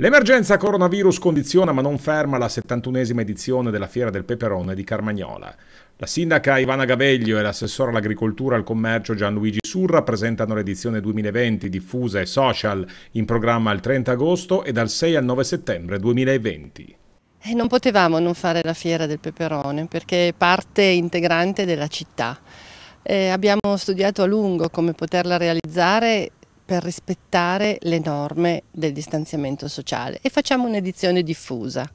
L'emergenza coronavirus condiziona ma non ferma la 71esima edizione della Fiera del Peperone di Carmagnola. La sindaca Ivana Gaveglio e l'assessore all'agricoltura e al commercio Gianluigi Surra presentano l'edizione 2020 diffusa e social in programma il 30 agosto e dal 6 al 9 settembre 2020. E eh, non potevamo non fare la Fiera del Peperone perché è parte integrante della città. Eh, abbiamo studiato a lungo come poterla realizzare per rispettare le norme del distanziamento sociale e facciamo un'edizione diffusa.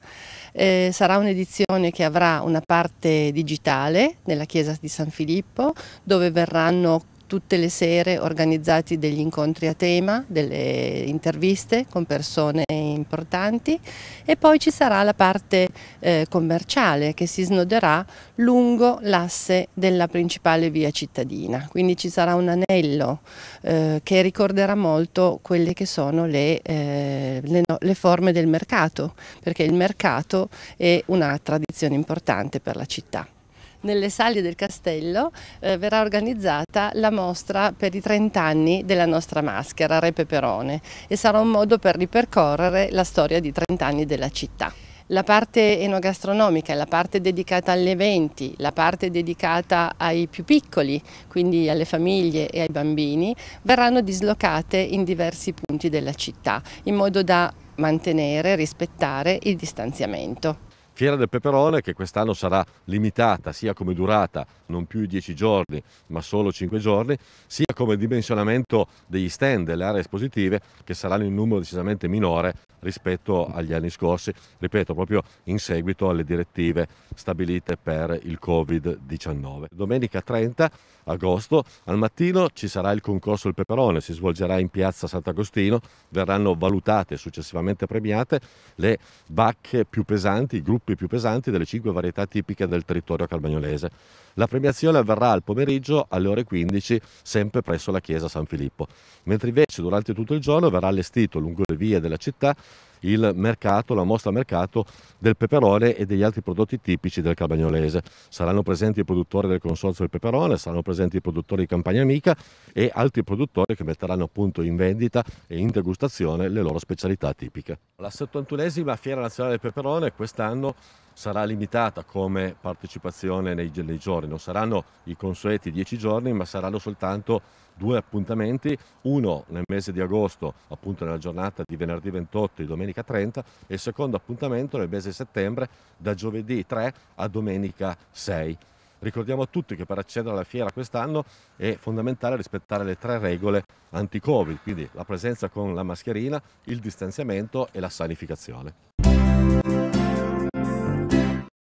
Eh, sarà un'edizione che avrà una parte digitale nella chiesa di San Filippo dove verranno tutte le sere organizzati degli incontri a tema, delle interviste con persone importanti e poi ci sarà la parte eh, commerciale che si snoderà lungo l'asse della principale via cittadina, quindi ci sarà un anello eh, che ricorderà molto quelle che sono le, eh, le, no, le forme del mercato, perché il mercato è una tradizione importante per la città nelle sale del castello eh, verrà organizzata la mostra per i 30 anni della nostra maschera, Re Peperone, e sarà un modo per ripercorrere la storia di 30 anni della città la parte enogastronomica, la parte dedicata agli eventi, la parte dedicata ai più piccoli, quindi alle famiglie e ai bambini, verranno dislocate in diversi punti della città, in modo da mantenere, e rispettare il distanziamento. Fiera del Peperone che quest'anno sarà limitata sia come durata, non più i 10 giorni ma solo 5 giorni, sia come dimensionamento degli stand, delle aree espositive che saranno in numero decisamente minore rispetto agli anni scorsi, ripeto proprio in seguito alle direttive stabilite per il Covid-19. Domenica 30 agosto al mattino ci sarà il concorso del Peperone, si svolgerà in piazza Sant'Agostino, verranno valutate e successivamente premiate le bacche più pesanti, i gruppi gruppi più pesanti delle cinque varietà tipiche del territorio carbagnolese. La premiazione avverrà al pomeriggio alle ore 15, sempre presso la chiesa San Filippo, mentre invece durante tutto il giorno verrà allestito lungo le vie della città il mercato, la mostra mercato del peperone e degli altri prodotti tipici del Cabagnolese. Saranno presenti i produttori del Consorzio del Peperone, saranno presenti i produttori di Campagna Amica e altri produttori che metteranno appunto in vendita e in degustazione le loro specialità tipiche. La 71esima Fiera Nazionale del Peperone quest'anno sarà limitata come partecipazione nei, nei giorni, non saranno i consueti 10 giorni ma saranno soltanto due appuntamenti, uno nel mese di agosto, appunto nella giornata di venerdì 28 e domenica 30 e il secondo appuntamento nel mese di settembre da giovedì 3 a domenica 6. Ricordiamo a tutti che per accedere alla fiera quest'anno è fondamentale rispettare le tre regole anti-Covid, quindi la presenza con la mascherina, il distanziamento e la sanificazione.